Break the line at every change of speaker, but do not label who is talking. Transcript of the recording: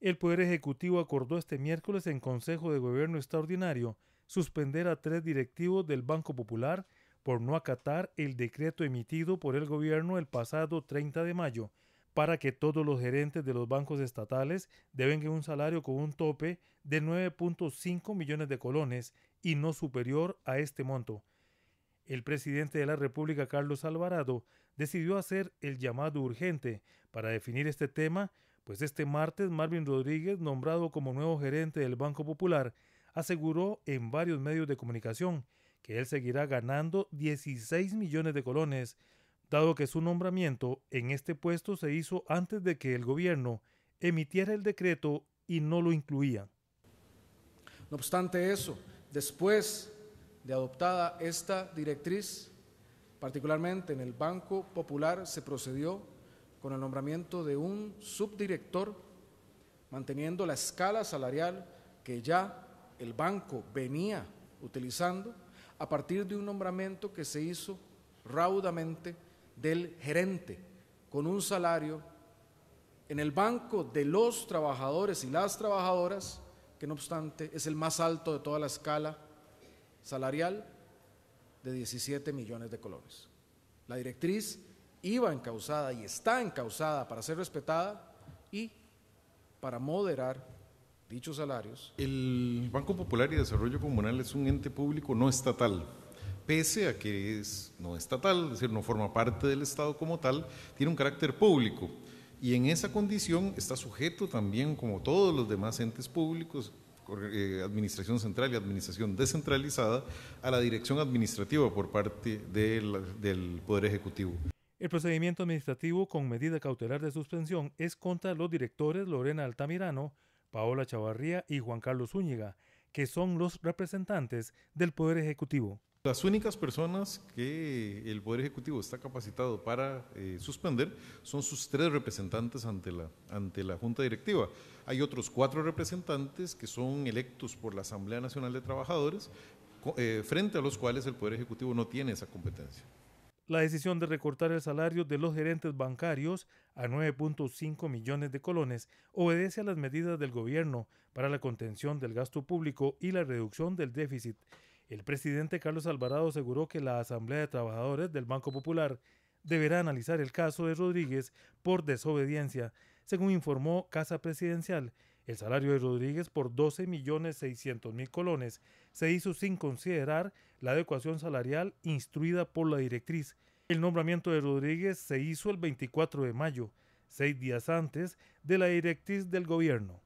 El Poder Ejecutivo acordó este miércoles en Consejo de Gobierno Extraordinario suspender a tres directivos del Banco Popular por no acatar el decreto emitido por el gobierno el pasado 30 de mayo para que todos los gerentes de los bancos estatales deben un salario con un tope de 9.5 millones de colones y no superior a este monto. El presidente de la República, Carlos Alvarado, decidió hacer el llamado urgente para definir este tema pues este martes Marvin Rodríguez, nombrado como nuevo gerente del Banco Popular, aseguró en varios medios de comunicación que él seguirá ganando 16 millones de colones, dado que su nombramiento en este puesto se hizo antes de que el gobierno emitiera el
decreto y no lo incluía. No obstante eso, después de adoptada esta directriz, particularmente en el Banco Popular, se procedió con el nombramiento de un subdirector, manteniendo la escala salarial que ya el banco venía utilizando a partir de un nombramiento que se hizo raudamente del gerente, con un salario en el banco de los trabajadores y las trabajadoras, que no obstante es el más alto de toda la escala salarial, de 17 millones de colones. La directriz iba encausada y está encausada para ser respetada y para moderar dichos salarios.
El Banco Popular y Desarrollo Comunal es un ente público no estatal. Pese a que es no estatal, es decir, no forma parte del Estado como tal, tiene un carácter público. Y en esa condición está sujeto también, como todos los demás entes públicos, eh, administración central y administración descentralizada a la dirección administrativa por parte del Poder Ejecutivo.
El procedimiento administrativo con medida cautelar de suspensión es contra los directores Lorena Altamirano, Paola Chavarría y Juan Carlos Zúñiga, que son los representantes del Poder Ejecutivo.
Las únicas personas que el Poder Ejecutivo está capacitado para eh, suspender son sus tres representantes ante la, ante la Junta Directiva. Hay otros cuatro representantes que son electos por la Asamblea Nacional de Trabajadores, eh, frente a los cuales el Poder Ejecutivo no tiene esa competencia
la decisión de recortar el salario de los gerentes bancarios a 9.5 millones de colones obedece a las medidas del gobierno para la contención del gasto público y la reducción del déficit. El presidente Carlos Alvarado aseguró que la Asamblea de Trabajadores del Banco Popular deberá analizar el caso de Rodríguez por desobediencia según informó Casa Presidencial. El salario de Rodríguez por 12.600.000 colones se hizo sin considerar la adecuación salarial instruida por la directriz. El nombramiento de Rodríguez se hizo el 24 de mayo, seis días antes de la directriz del gobierno.